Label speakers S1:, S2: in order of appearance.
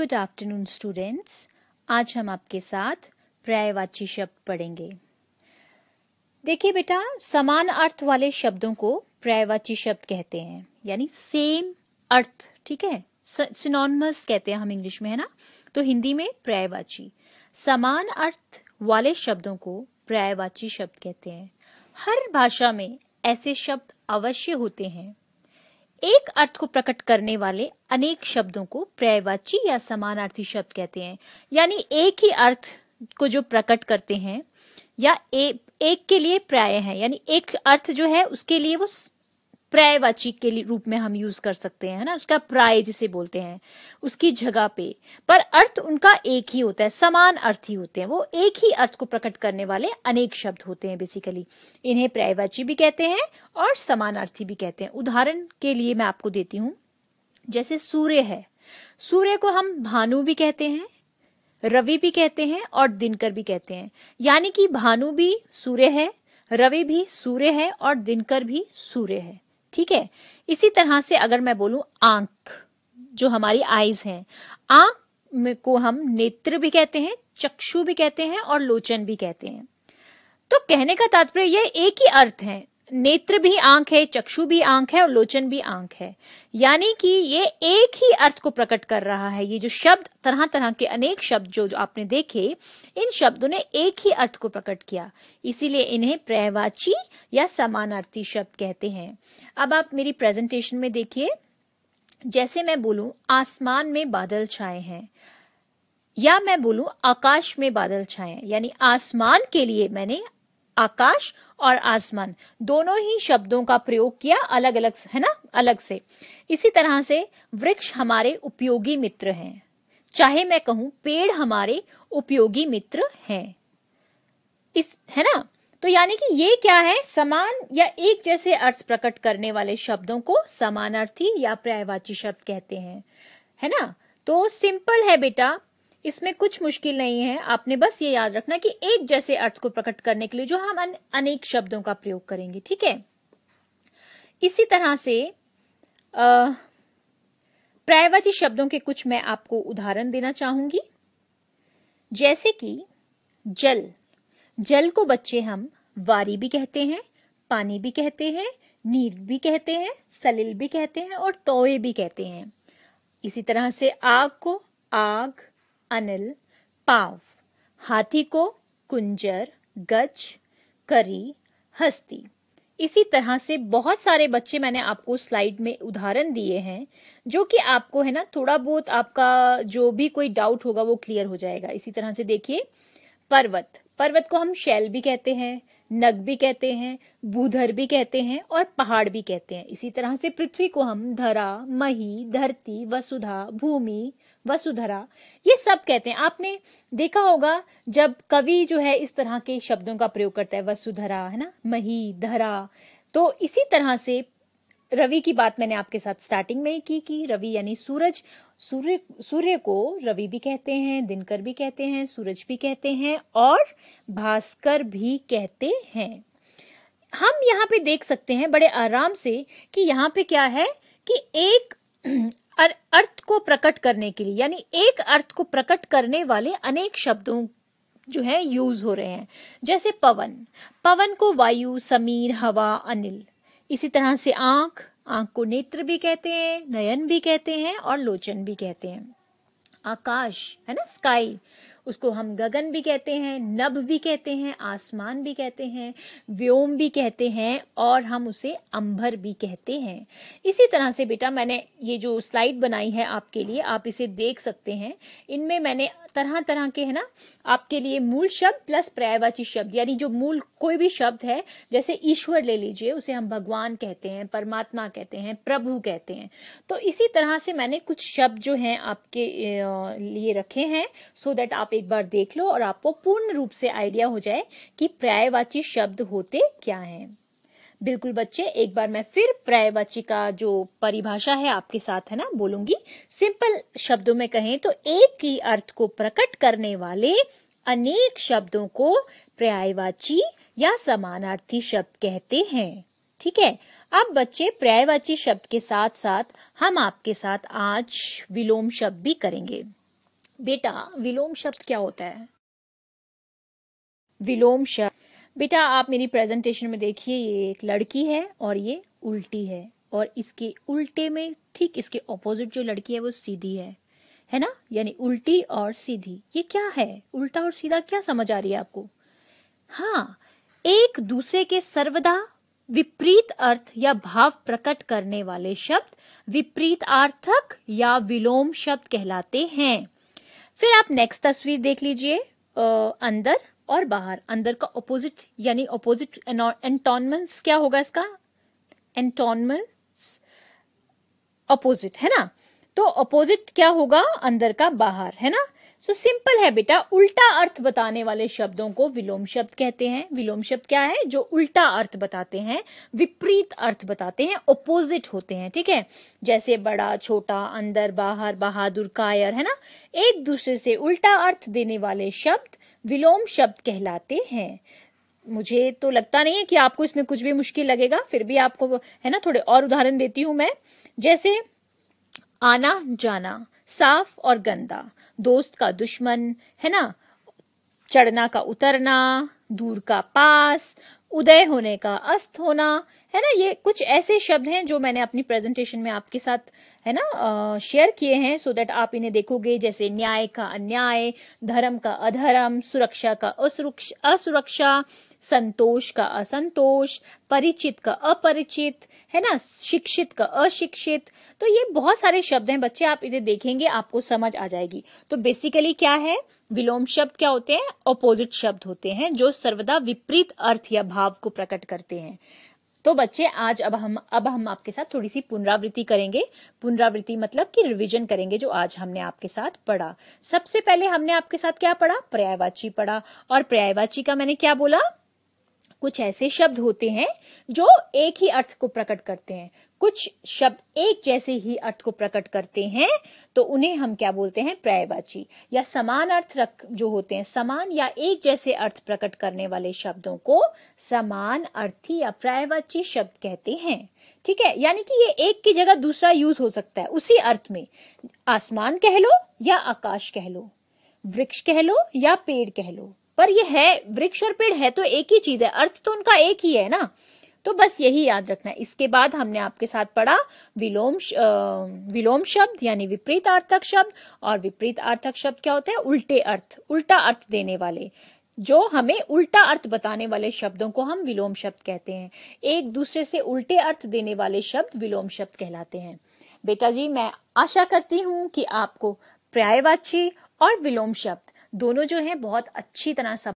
S1: good afternoon students आज हम आपके साथ पर्यायवाची शब्द पढ़ेंगे देखिए बेटा समान अर्थ वाले शब्दों को पर्यायवाची शब्द कहते हैं यानी सेम अर्थ ठीक है सिनोनमस कहते हैं हम इंग्लिश में है ना तो हिंदी में पर्यायवाची समान अर्थ वाले शब्दों को पर्यायवाची शब्द कहते हैं हर भाषा में ऐसे शब्द अवश्य होते हैं एक अर्थ को प्रकट करने वाले अनेक शब्दों को पर्यायवाची या समानार्थी शब्द कहते हैं यानी एक ही अर्थ को जो प्रकट करते हैं या ए, एक के लिए पर्याय है यानी एक अर्थ जो है उसके लिए वो प्रायवाची के रूप में हम यूज कर सकते हैं ना उसका प्राय जिसे बोलते हैं उसकी जगह पे पर अर्थ उनका एक ही होता है समान अर्थ ही होते हैं वो एक ही अर्थ को प्रकट करने वाले अनेक शब्द होते हैं बेसिकली इन्हें प्रायवाची भी कहते हैं और समान अर्थी भी कहते हैं उदाहरण के लिए मैं आपको देती हूं जैसे सूर्य है सूर्य को हम भानु भी कहते हैं रवि भी कहते हैं और दिनकर भी कहते हैं यानी कि भानु भी सूर्य है रवि भी सूर्य है और दिनकर भी सूर्य है ठीक है इसी तरह से अगर मैं बोलूं आंख जो हमारी आईज हैं आंख को हम नेत्र भी कहते हैं चक्षु भी कहते हैं और लोचन भी कहते हैं तो कहने का तात्पर्य यह एक ही अर्थ है नेत्र भी आंख है चक्षु भी आंख है और लोचन भी आंख है यानी कि ये एक ही अर्थ को प्रकट कर रहा है ये जो शब्द तरह तरह के अनेक शब्द जो, जो आपने देखे इन शब्दों ने एक ही अर्थ को प्रकट किया इसीलिए इन्हें प्रयवाची या समानार्थी शब्द कहते हैं अब आप मेरी प्रेजेंटेशन में देखिए जैसे मैं बोलू आसमान में बादल छाए हैं या मैं बोलू आकाश में बादल छाए यानी आसमान के लिए मैंने आकाश और आसमान दोनों ही शब्दों का प्रयोग किया अलग अलग है ना अलग से इसी तरह से वृक्ष हमारे उपयोगी मित्र हैं चाहे मैं कहूं पेड़ हमारे उपयोगी मित्र हैं इस है ना तो यानी कि ये क्या है समान या एक जैसे अर्थ प्रकट करने वाले शब्दों को समानार्थी या पर्यायवाची शब्द कहते हैं है ना तो सिंपल है बेटा इसमें कुछ मुश्किल नहीं है आपने बस ये याद रखना कि एक जैसे अर्थ को प्रकट करने के लिए जो हम अनेक शब्दों का प्रयोग करेंगे ठीक है इसी तरह से प्रायवाची शब्दों के कुछ मैं आपको उदाहरण देना चाहूंगी जैसे कि जल जल को बच्चे हम वारी भी कहते हैं पानी भी कहते हैं नीर भी कहते हैं सलिल भी कहते हैं और तोए भी कहते हैं इसी तरह से आग को आग अनिल पाव हाथी को कुंजर गज करी हस्ती इसी तरह से बहुत सारे बच्चे मैंने आपको स्लाइड में उदाहरण दिए हैं जो कि आपको है ना थोड़ा बहुत आपका जो भी कोई डाउट होगा वो क्लियर हो जाएगा इसी तरह से देखिए पर्वत पर्वत को हम शैल भी कहते हैं नग भी कहते हैं भूधर भी कहते हैं और पहाड़ भी कहते हैं इसी तरह से पृथ्वी को हम धरा मही धरती वसुधा भूमि वसुधरा ये सब कहते हैं आपने देखा होगा जब कवि जो है इस तरह के शब्दों का प्रयोग करता है वसुधरा है ना मही धरा तो इसी तरह से रवि की बात मैंने आपके साथ स्टार्टिंग में ही की कि रवि यानी सूरज सूर्य सूर्य को रवि भी कहते हैं दिनकर भी कहते हैं सूरज भी कहते हैं और भास्कर भी कहते हैं हम यहाँ पे देख सकते हैं बड़े आराम से कि यहाँ पे क्या है कि एक अर्थ को प्रकट करने के लिए यानी एक अर्थ को प्रकट करने वाले अनेक शब्दों जो है यूज हो रहे हैं जैसे पवन पवन को वायु समीर हवा अनिल इसी तरह से आंख आंख को नेत्र भी कहते हैं नयन भी कहते हैं और लोचन भी कहते हैं आकाश है ना स्काई उसको हम गगन भी कहते हैं नभ भी कहते हैं आसमान भी कहते हैं व्योम भी कहते हैं और हम उसे अंबर भी कहते हैं इसी तरह से बेटा मैंने ये जो स्लाइड बनाई है आपके लिए आप इसे देख सकते हैं इनमें मैंने तरह तरह के है ना आपके लिए मूल शब्द प्लस पर्यायवाची शब्द यानी जो मूल कोई भी शब्द है जैसे ईश्वर ले लीजिए उसे हम भगवान कहते हैं परमात्मा कहते हैं प्रभु कहते हैं तो इसी तरह से मैंने कुछ शब्द जो हैं आपके लिए रखे हैं सो so दैट आप एक बार देख लो और आपको पूर्ण रूप से आइडिया हो जाए कि पर्यायवाची शब्द होते क्या हैं बिल्कुल बच्चे एक बार मैं फिर पर्यायवाची का जो परिभाषा है आपके साथ है ना बोलूंगी सिंपल शब्दों में कहें तो एक ही अर्थ को प्रकट करने वाले अनेक शब्दों को पर्यायवाची या समानार्थी शब्द कहते हैं ठीक है अब बच्चे पर्यायवाची शब्द के साथ साथ हम आपके साथ आज विलोम शब्द भी करेंगे बेटा विलोम शब्द क्या होता है विलोम शब्द बेटा आप मेरी प्रेजेंटेशन में देखिए ये एक लड़की है और ये उल्टी है और इसके उल्टे में ठीक इसके ऑपोजिट जो लड़की है वो सीधी है है ना यानी उल्टी और सीधी ये क्या है उल्टा और सीधा क्या समझ आ रही है आपको हाँ एक दूसरे के सर्वदा विपरीत अर्थ या भाव प्रकट करने वाले शब्द विपरीत आर्थक या विलोम शब्द कहलाते हैं फिर आप नेक्स्ट तस्वीर देख लीजिए अंदर और बाहर अंदर का ऑपोजिट यानी ऑपोजिट एंटोनमेंट्स क्या होगा इसका एंटोनमेंट्स ऑपोजिट है ना तो ऑपोजिट क्या होगा अंदर का बाहर है ना सो सिंपल है बेटा उल्टा अर्थ बताने वाले शब्दों को विलोम शब्द कहते हैं विलोम शब्द क्या है जो उल्टा अर्थ बताते हैं विपरीत अर्थ बताते हैं ओपोजिट होते हैं ठीक है जैसे बड़ा छोटा अंदर बाहर बहादुर कायर है ना एक दूसरे से उल्टा अर्थ देने वाले शब्द विलोम शब्द कहलाते हैं मुझे तो लगता नहीं है कि आपको इसमें कुछ भी मुश्किल लगेगा फिर भी आपको है ना थोड़े और उदाहरण देती हूं मैं जैसे आना जाना साफ और गंदा दोस्त का दुश्मन है ना चढ़ना का उतरना दूर का पास उदय होने का अस्त होना है ना ये कुछ ऐसे शब्द हैं जो मैंने अपनी प्रेजेंटेशन में आपके साथ है ना शेयर किए हैं सो so दैट आप इन्हें देखोगे जैसे न्याय का अन्याय धर्म का अधर्म सुरक्षा का असुरक्षा संतोष का असंतोष परिचित का अपरिचित है ना शिक्षित का अशिक्षित तो ये बहुत सारे शब्द हैं बच्चे आप इसे देखेंगे आपको समझ आ जाएगी तो बेसिकली क्या है विलोम शब्द क्या होते हैं अपोजिट शब्द होते हैं जो सर्वदा विपरीत अर्थ या भाव भाव को प्रकट करते हैं तो बच्चे आज अब हम अब हम आपके साथ थोड़ी सी पुनरावृत्ति करेंगे पुनरावृत्ति मतलब कि रिवीजन करेंगे जो आज हमने आपके साथ पढ़ा सबसे पहले हमने आपके साथ क्या पढ़ा पर्यायवाची पढ़ा और पर्यायवाची का मैंने क्या बोला कुछ ऐसे शब्द होते हैं जो एक ही अर्थ को प्रकट करते हैं कुछ शब्द एक जैसे ही अर्थ को प्रकट करते हैं तो उन्हें हम क्या बोलते हैं पर्यायवाची या समान अर्थ जो होते हैं समान या एक जैसे अर्थ प्रकट करने वाले शब्दों को समान अर्थी या पर्यायवाची शब्द कहते हैं ठीक है यानी कि ये एक की जगह दूसरा यूज हो सकता है उसी अर्थ में आसमान कह लो या आकाश कह लो वृक्ष कह लो या पेड़ कह लो पर ये है वृक्ष और पेड़ है तो एक ही चीज है अर्थ तो उनका एक ही है ना तो बस यही याद रखना है इसके बाद हमने आपके साथ पढ़ा विलोम विलोम शब्द यानी विपरीत अर्थक शब्द और विपरीत अर्थक शब्द क्या होते हैं उल्टे अर्थ उल्टा अर्थ देने वाले जो हमें उल्टा अर्थ बताने वाले शब्दों को हम विलोम शब्द कहते हैं एक दूसरे से उल्टे अर्थ देने वाले शब्द विलोम शब्द कहलाते हैं बेटा जी मैं आशा करती हूँ कि आपको पर्यायवाची और विलोम शब्द दोनों जो हैं बहुत अच्छी तरह सब